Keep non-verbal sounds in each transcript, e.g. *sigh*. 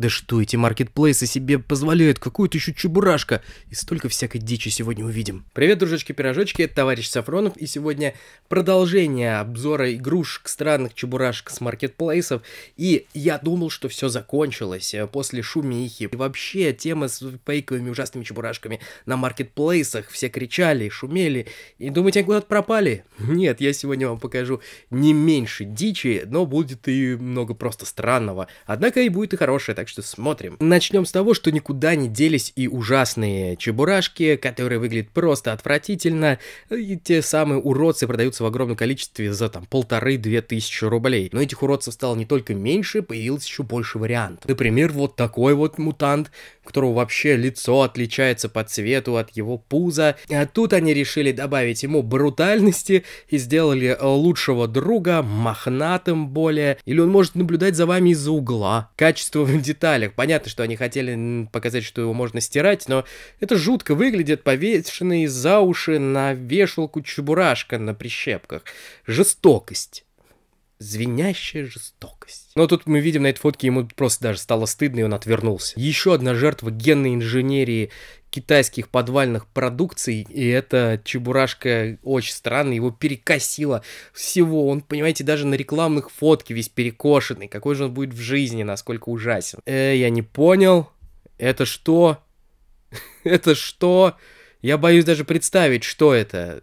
Да что эти маркетплейсы себе позволяют, какую то еще чебурашка. И столько всякой дичи сегодня увидим. Привет, дружочки-пирожочки, это товарищ Сафронов, и сегодня продолжение обзора игрушек странных чебурашек с маркетплейсов. И я думал, что все закончилось э, после шумихи. И вообще, тема с фейковыми ужасными чебурашками на маркетплейсах. Все кричали, шумели, и думаете, они куда-то пропали? *laughs* Нет, я сегодня вам покажу не меньше дичи, но будет и много просто странного. Однако и будет и хорошее, так что смотрим. Начнем с того, что никуда не делись и ужасные чебурашки, которые выглядят просто отвратительно, и те самые уродцы продаются в огромном количестве за там полторы-две тысячи рублей. Но этих уродцев стало не только меньше, появилось еще больше вариантов. Например, вот такой вот мутант, которого вообще лицо отличается по цвету от его пуза. А тут они решили добавить ему брутальности и сделали э, лучшего друга мохнатым более, или он может наблюдать за вами из-за угла. Качество *laughs* деталях. Понятно, что они хотели показать, что его можно стирать, но это жутко выглядит, повешенный за уши на вешалку чебурашка на прищепках. Жестокость звенящая жестокость. Но тут мы видим на этой фотке, ему просто даже стало стыдно, и он отвернулся. Еще одна жертва генной инженерии китайских подвальных продукций, и эта чебурашка очень странно его перекосила всего. Он, понимаете, даже на рекламных фотке весь перекошенный. Какой же он будет в жизни, насколько ужасен. Э, я не понял. Это что? *laughs* это что? Я боюсь даже представить, что это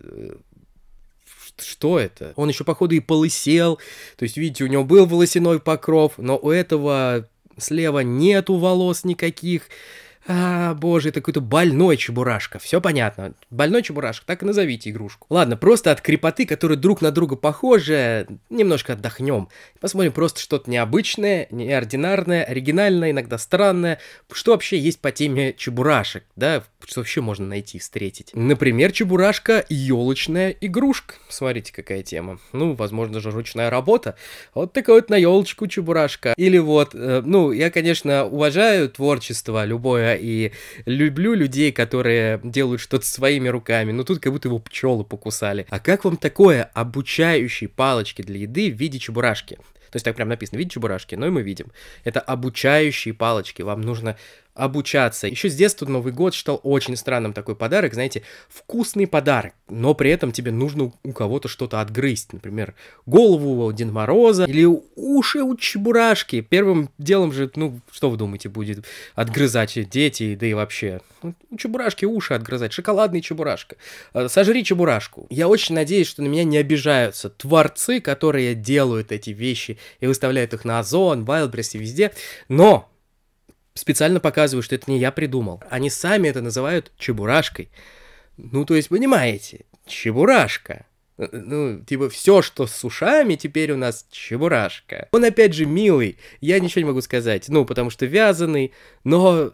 что это? Он еще, походу, и полысел, то есть, видите, у него был волосяной покров, но у этого слева нету волос никаких, а, боже, это какой-то больной чебурашка. Все понятно. Больной чебурашка, так и назовите игрушку. Ладно, просто от крепоты, которые друг на друга похожи, немножко отдохнем. Посмотрим просто что-то необычное, неординарное, оригинальное, иногда странное. Что вообще есть по теме чебурашек, да? Что вообще можно найти, встретить? Например, чебурашка — елочная игрушка. Смотрите, какая тема. Ну, возможно же, ручная работа. Вот такая вот на елочку чебурашка. Или вот, э, ну, я, конечно, уважаю творчество любое и люблю людей, которые делают что-то своими руками, но ну, тут как будто его пчелы покусали. А как вам такое обучающие палочки для еды в виде чебурашки? То есть так прям написано, видите чебурашки? Ну и мы видим. Это обучающие палочки. Вам нужно обучаться. Еще с детства Новый год считал очень странным такой подарок, знаете, вкусный подарок, но при этом тебе нужно у кого-то что-то отгрызть, например, голову у Дед Мороза или уши у Чебурашки. Первым делом же, ну, что вы думаете, будет отгрызать дети, да и вообще. Ну, у Чебурашки уши отгрызать, шоколадный Чебурашка. Э, сожри Чебурашку. Я очень надеюсь, что на меня не обижаются творцы, которые делают эти вещи и выставляют их на Озон, Wildberries и везде, но специально показываю, что это не я придумал. Они сами это называют чебурашкой. Ну, то есть, понимаете, чебурашка. Э, э, ну, типа, все, что с ушами, теперь у нас чебурашка. Он, опять же, милый, я ничего не могу сказать, ну, потому что вязаный, но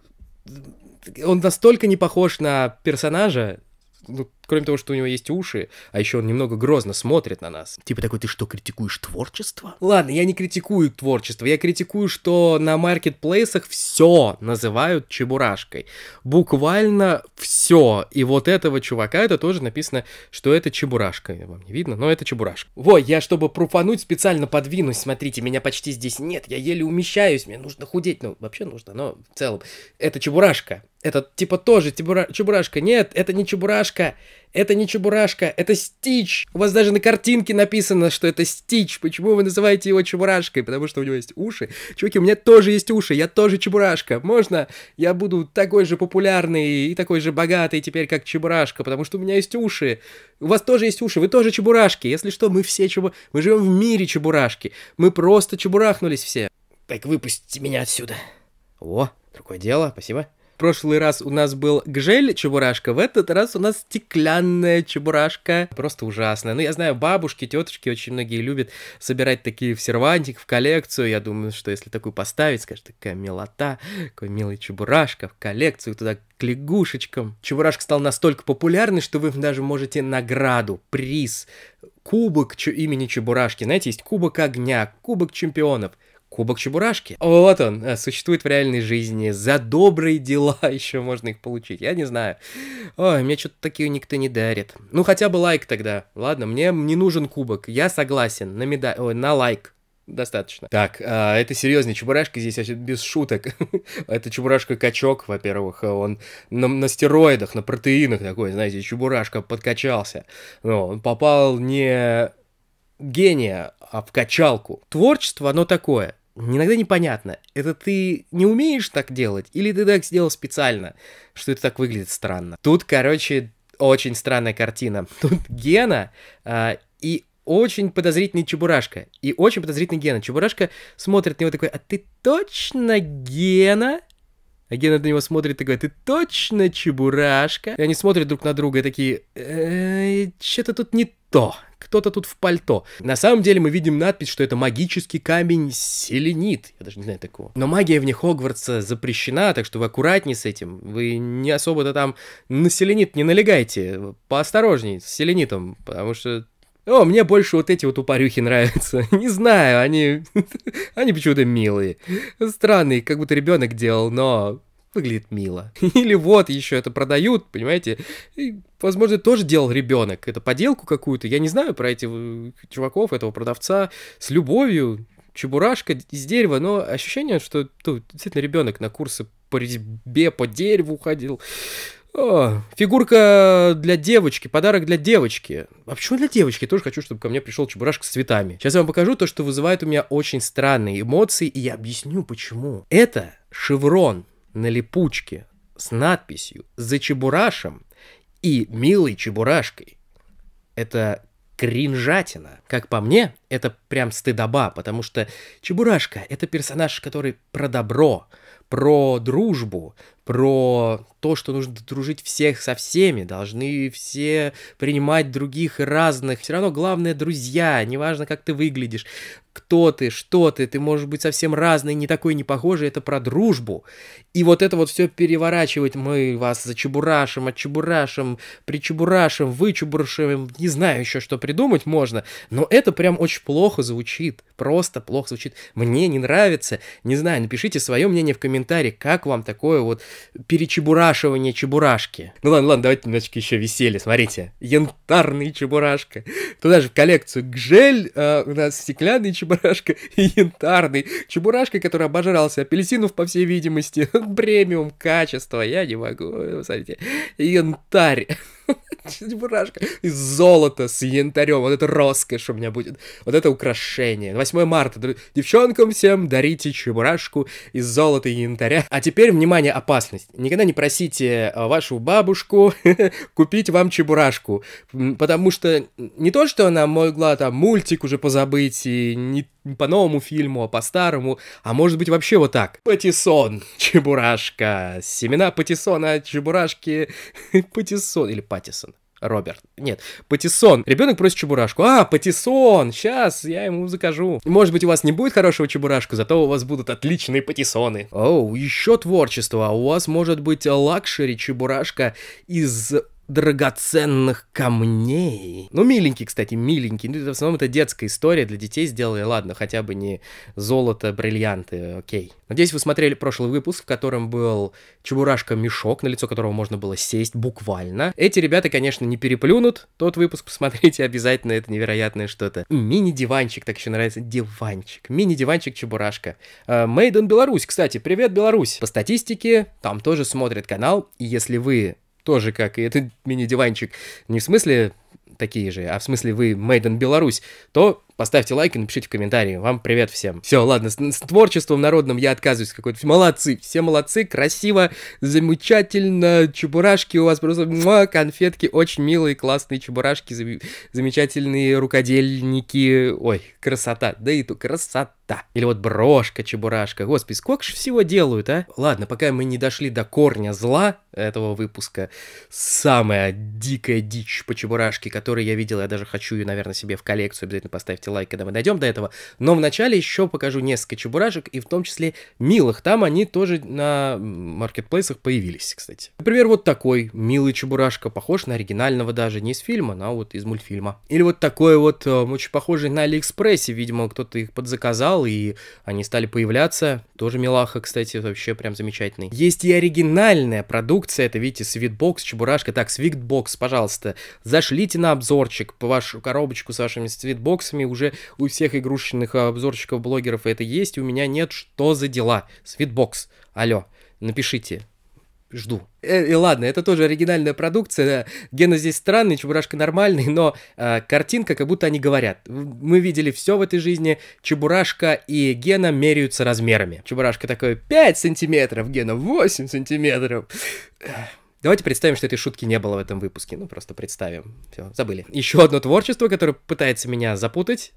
он настолько не похож на персонажа, ну, кроме того, что у него есть уши, а еще он немного грозно смотрит на нас. Типа такой, ты что, критикуешь творчество? Ладно, я не критикую творчество, я критикую, что на маркетплейсах все называют чебурашкой. Буквально все. И вот этого чувака это тоже написано, что это чебурашка. Вам не видно, но это чебурашка. Во, я чтобы пруфануть специально подвинусь, смотрите, меня почти здесь нет, я еле умещаюсь, мне нужно худеть, ну вообще нужно, но в целом. Это чебурашка этот типа тоже тибура... Чебурашка. Нет, это не Чебурашка, это не Чебурашка, это Стич. У вас даже на картинке написано, что это Стич. Почему вы называете его Чебурашкой? Потому что у него есть уши. Чуваки, у меня тоже есть уши, я тоже Чебурашка. Можно я буду такой же популярный и такой же богатый теперь, как Чебурашка, потому что у меня есть уши. У вас тоже есть уши, вы тоже Чебурашки. Если что, мы все Чебу... Мы живем в мире Чебурашки. Мы просто Чебурахнулись все. Так выпустите меня отсюда. О, другое дело, спасибо прошлый раз у нас был гжель чебурашка, в этот раз у нас стеклянная чебурашка. Просто ужасно. Ну, я знаю, бабушки, теточки очень многие любят собирать такие в сервантик, в коллекцию. Я думаю, что если такую поставить, скажешь, такая милота, такой милый чебурашка в коллекцию, туда к лягушечкам. Чебурашка стал настолько популярный, что вы даже можете награду, приз, кубок имени Чебурашки. Знаете, есть кубок огня, кубок чемпионов – Кубок Чебурашки. Вот он, э, существует в реальной жизни. За добрые дела *laughs* еще можно их получить. Я не знаю. Ой, мне что-то такие никто не дарит. Ну, хотя бы лайк тогда. Ладно, мне не нужен кубок. Я согласен на медаль... Ой, на лайк. Достаточно. Так, а, это серьезный Чебурашка здесь вообще без шуток. *laughs* это Чебурашка-качок, во-первых, он на, на стероидах, на протеинах такой, знаете, Чебурашка подкачался. Но он попал не гения, а в качалку. Творчество, оно такое иногда непонятно, это ты не умеешь так делать, или ты так сделал специально, что это так выглядит странно. Тут, короче, очень странная картина. *laughs* Тут Гена э, и очень подозрительный Чебурашка. И очень подозрительный Гена. Чебурашка смотрит на него такой, а ты точно Гена? Агент на него смотрит и говорит, ты точно чебурашка? И они смотрят друг на друга и такие, э, что-то тут не то, кто-то тут в пальто. На самом деле мы видим надпись, что это магический камень селенит. Я даже не знаю такого. Но магия в них Хогвартса запрещена, так что вы аккуратнее с этим. Вы не особо-то там на селенит не налегайте. Поосторожней с селенитом, потому что о, мне больше вот эти вот упорюхи нравятся. *laughs* Не знаю, они... *laughs* они почему-то милые. Странные, как будто ребенок делал, но выглядит мило. *laughs* Или вот еще это продают, понимаете? И, возможно, тоже делал ребенок. Это поделку какую-то. Я не знаю про этих э, чуваков, этого продавца. С любовью. Чебурашка из дерева, но ощущение, что тут действительно ребенок на курсы по резьбе, по дереву ходил. О, фигурка для девочки, подарок для девочки. А почему для девочки? Я тоже хочу, чтобы ко мне пришел чебурашка с цветами. Сейчас я вам покажу то, что вызывает у меня очень странные эмоции, и я объясню почему. Это шеврон на липучке с надписью «За чебурашем» и «Милой чебурашкой». Это кринжатина. Как по мне, это прям стыдоба, потому что Чебурашка — это персонаж, который про добро, про дружбу, про то, что нужно дружить всех со всеми, должны все принимать других разных. Все равно главное друзья, неважно, как ты выглядишь, кто ты, что ты, ты можешь быть совсем разный, не такой, не похожий, это про дружбу. И вот это вот все переворачивать, мы вас за Чебурашем зачебурашим, Чебурашем причебурашим, вычебурашим, не знаю еще, что придумать можно, но это прям очень плохо звучит, просто плохо звучит. Мне не нравится, не знаю, напишите свое мнение в комментарии, как вам такое вот перечебураш подкрашивание чебурашки. Ну ладно, ладно, давайте немножечко еще веселье. Смотрите, янтарный чебурашка. Туда же в коллекцию гжель, э, у нас стеклянный чебурашка *laughs* и янтарный. Чебурашка, который обожрался апельсинов, по всей видимости. *laughs* Премиум качества, я не могу, смотрите. Янтарь. *laughs* Чебурашка. *laughs* Из золота с янтарем. Вот это роскошь у меня будет. Вот это украшение. 8 марта. Девчонкам всем дарите чебурашку из золота и янтаря. А теперь, внимание, опасность. Никогда не просите э, вашу бабушку *laughs* купить вам чебурашку. Потому что не то, что она могла там мультик уже позабыть и не по новому фильму, а по-старому, а может быть вообще вот так. Патиссон, Чебурашка, семена Патиссона, Чебурашки, *laughs* Патиссон или Патиссон. Роберт. Нет, патиссон. Ребенок просит чебурашку. А, патиссон, сейчас я ему закажу. Может быть, у вас не будет хорошего чебурашку, зато у вас будут отличные патиссоны. Оу, еще творчество. А у вас может быть лакшери чебурашка из драгоценных камней. Ну, миленький, кстати, миленький. Ну, в основном это детская история, для детей сделали, ладно, хотя бы не золото, бриллианты, окей. Надеюсь, вы смотрели прошлый выпуск, в котором был Чебурашка-мешок, на лицо которого можно было сесть буквально. Эти ребята, конечно, не переплюнут. Тот выпуск посмотрите обязательно, это невероятное что-то. Мини-диванчик, так еще нравится, диванчик. Мини-диванчик Чебурашка. Мейден э, Беларусь, кстати, привет, Беларусь. По статистике, там тоже смотрит канал, и если вы тоже как и этот мини-диванчик, не в смысле такие же, а в смысле вы Made in Беларусь, то Поставьте лайк и напишите в комментарии. Вам привет всем. Все, ладно, с, с творчеством народным я отказываюсь какой-то. Молодцы, все молодцы, красиво, замечательно. Чебурашки у вас просто муа, конфетки, очень милые, классные чебурашки, зам, замечательные рукодельники. Ой, красота, да и ту красота. Или вот брошка, чебурашка. Господи, сколько же всего делают, а? Ладно, пока мы не дошли до корня зла этого выпуска, самая дикая дичь по чебурашке, которую я видел, я даже хочу ее, наверное, себе в коллекцию обязательно поставить ставьте лайк, когда мы дойдем до этого. Но вначале еще покажу несколько чебурашек, и в том числе милых. Там они тоже на маркетплейсах появились, кстати. Например, вот такой милый чебурашка, похож на оригинального даже, не из фильма, но вот из мультфильма. Или вот такой вот, э, очень похожий на Алиэкспрессе, видимо, кто-то их подзаказал, и они стали появляться. Тоже милаха, кстати, вообще прям замечательный. Есть и оригинальная продукция, это, видите, свитбокс, чебурашка. Так, свитбокс, пожалуйста, зашлите на обзорчик по вашу коробочку с вашими свитбоксами, уже у всех игрушечных а, обзорщиков, блогеров это есть, у меня нет, что за дела? Свитбокс, алло, напишите, жду. Э, и ладно, это тоже оригинальная продукция. Гена здесь странный, Чебурашка нормальный, но э, картинка, как будто они говорят. Мы видели все в этой жизни. Чебурашка и Гена меряются размерами. Чебурашка такой 5 сантиметров, Гена 8 сантиметров. Давайте представим, что этой шутки не было в этом выпуске. Ну, просто представим. Все, забыли. Еще одно творчество, которое пытается меня запутать.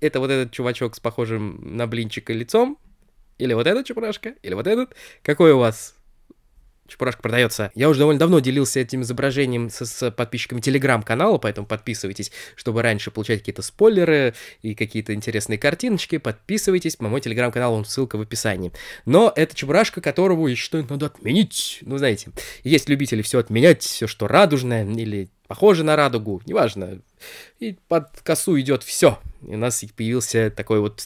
Это вот этот чувачок с похожим на блинчика лицом. Или вот этот чебурашка, или вот этот. Какой у вас Чебурашка продается. Я уже довольно давно делился этим изображением с, с подписчиками телеграм-канала, поэтому подписывайтесь, чтобы раньше получать какие-то спойлеры и какие-то интересные картиночки. Подписывайтесь на мой телеграм-канал, он ссылка в описании. Но это Чебурашка, которого, я считаю, надо отменить. Ну, знаете, есть любители все отменять, все, что радужное или похоже на радугу, неважно. И под косу идет все. И у нас появился такой вот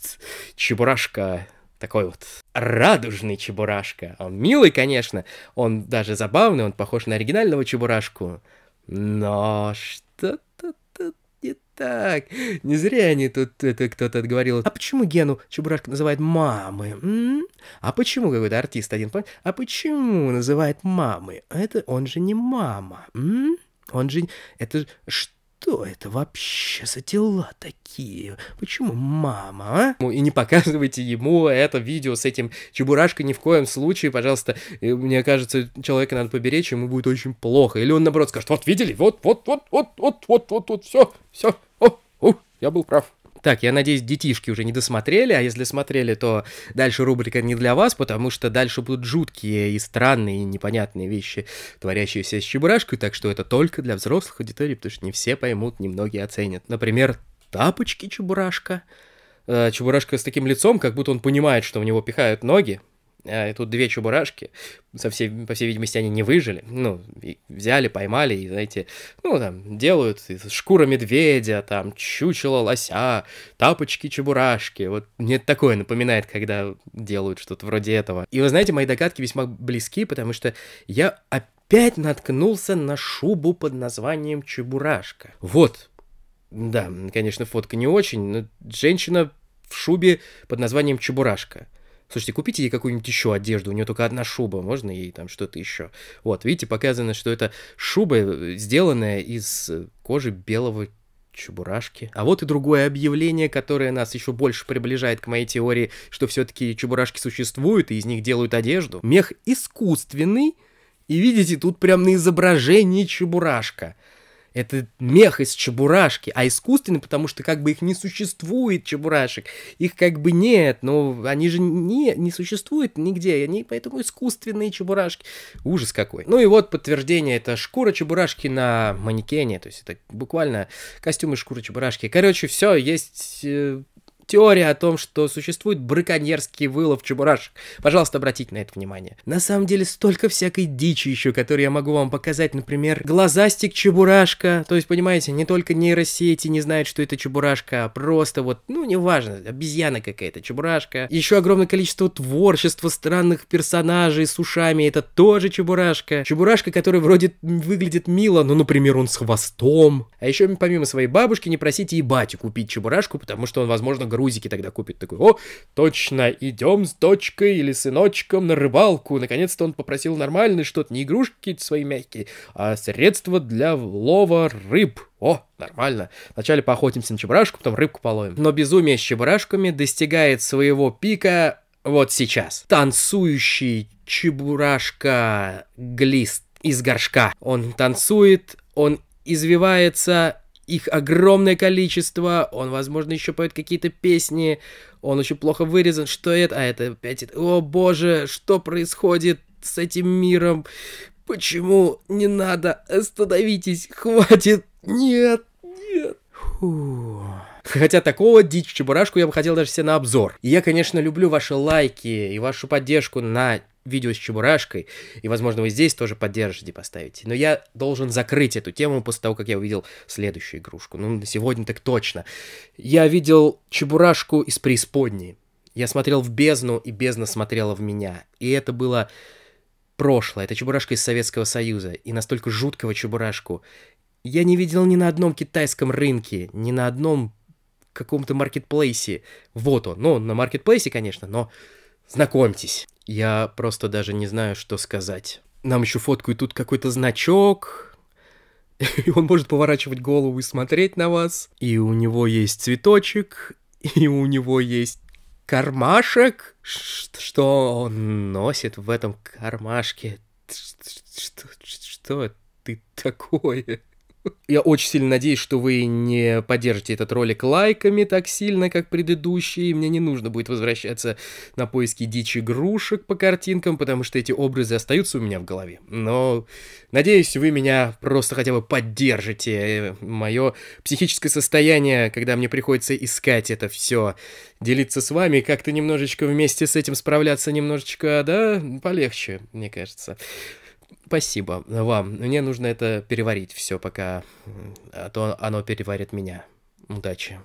Чебурашка такой вот радужный Чебурашка. Он милый, конечно, он даже забавный, он похож на оригинального Чебурашку. Но что-то тут не так. Не зря они тут, это кто-то говорил. А почему Гену Чебурашка называет мамы? М? А почему какой-то артист один, а почему называет мамы? Это он же не мама. М? Он же... Это что? что это вообще за дела такие? Почему мама, а? Ну, и не показывайте ему это видео с этим чебурашкой ни в коем случае, пожалуйста. Мне кажется, человека надо поберечь, ему будет очень плохо. Или он наоборот скажет, вот видели, вот, вот, вот, вот, вот, вот, вот, вот, все, все, о, о, я был прав. Так, я надеюсь, детишки уже не досмотрели, а если смотрели, то дальше рубрика не для вас, потому что дальше будут жуткие и странные, и непонятные вещи, творящиеся с чебурашкой, так что это только для взрослых аудиторий, потому что не все поймут, немногие оценят. Например, тапочки чебурашка. Э, чебурашка с таким лицом, как будто он понимает, что в него пихают ноги, а, и тут две чебурашки, со всей, по всей видимости, они не выжили. Ну, взяли, поймали и, знаете, ну, там, делают шкура медведя, там, чучело лося, тапочки чебурашки. Вот мне такое напоминает, когда делают что-то вроде этого. И вы знаете, мои догадки весьма близки, потому что я опять наткнулся на шубу под названием чебурашка. Вот, да, конечно, фотка не очень, но женщина в шубе под названием чебурашка – слушайте, купите ей какую-нибудь еще одежду, у нее только одна шуба, можно ей там что-то еще. Вот, видите, показано, что это шуба, э, сделанная из э, кожи белого Чебурашки. А вот и другое объявление, которое нас еще больше приближает к моей теории, что все-таки чебурашки существуют и из них делают одежду. Мех искусственный, и видите, тут прям на изображении чебурашка. Это мех из чебурашки, а искусственный, потому что как бы их не существует, чебурашек. Их как бы нет, но они же не, не существуют нигде, они поэтому искусственные чебурашки. Ужас какой. Ну и вот подтверждение, это шкура чебурашки на манекене, то есть это буквально костюмы шкуры чебурашки. Короче, все, есть э, теория о том, что существует браконьерский вылов чебурашек. Пожалуйста, обратите на это внимание. На самом деле столько всякой дичи еще, которую я могу вам показать. Например, глазастик чебурашка. То есть, понимаете, не только нейросети не знают, что это чебурашка, а просто вот, ну, неважно, обезьяна какая-то, чебурашка. Еще огромное количество творчества странных персонажей с ушами. Это тоже чебурашка. Чебурашка, который вроде выглядит мило, ну, например, он с хвостом. А еще помимо своей бабушки не просите и бате купить чебурашку, потому что он, возможно, грубый рузики тогда купит. Такой, о, точно, идем с дочкой или сыночком на рыбалку. Наконец-то он попросил нормальный, что-то, не игрушки свои мягкие, а средства для лова рыб. О, нормально. Вначале поохотимся на чебурашку, потом рыбку половим. Но безумие с чебурашками достигает своего пика вот сейчас. Танцующий чебурашка глист из горшка. Он танцует, он извивается, их огромное количество, он, возможно, еще поет какие-то песни, он очень плохо вырезан, что это, а это опять, это... о боже, что происходит с этим миром, почему не надо, остановитесь, хватит, нет, нет. Фух. Хотя такого дичь чебурашку я бы хотел даже себе на обзор. И я, конечно, люблю ваши лайки и вашу поддержку на видео с Чебурашкой, и, возможно, вы здесь тоже поддержите, поставите. Но я должен закрыть эту тему после того, как я увидел следующую игрушку. Ну, на сегодня так точно. Я видел Чебурашку из преисподней. Я смотрел в бездну, и бездна смотрела в меня. И это было прошлое. Это Чебурашка из Советского Союза. И настолько жуткого Чебурашку я не видел ни на одном китайском рынке, ни на одном каком-то маркетплейсе. Вот он. Ну, на маркетплейсе, конечно, но знакомьтесь. Я просто даже не знаю, что сказать. Нам еще фоткают тут какой-то значок. *laughs* И он может поворачивать голову и смотреть на вас. И у него есть цветочек, и у него есть кармашек. Что он носит в этом кармашке? Что, что, что ты такое? Я очень сильно надеюсь, что вы не поддержите этот ролик лайками так сильно, как предыдущий. Мне не нужно будет возвращаться на поиски дичи игрушек по картинкам, потому что эти образы остаются у меня в голове. Но надеюсь, вы меня просто хотя бы поддержите. Мое психическое состояние, когда мне приходится искать это все, делиться с вами, как-то немножечко вместе с этим справляться немножечко, да, полегче, мне кажется. Спасибо вам. Мне нужно это переварить все пока, а то оно переварит меня. Удачи.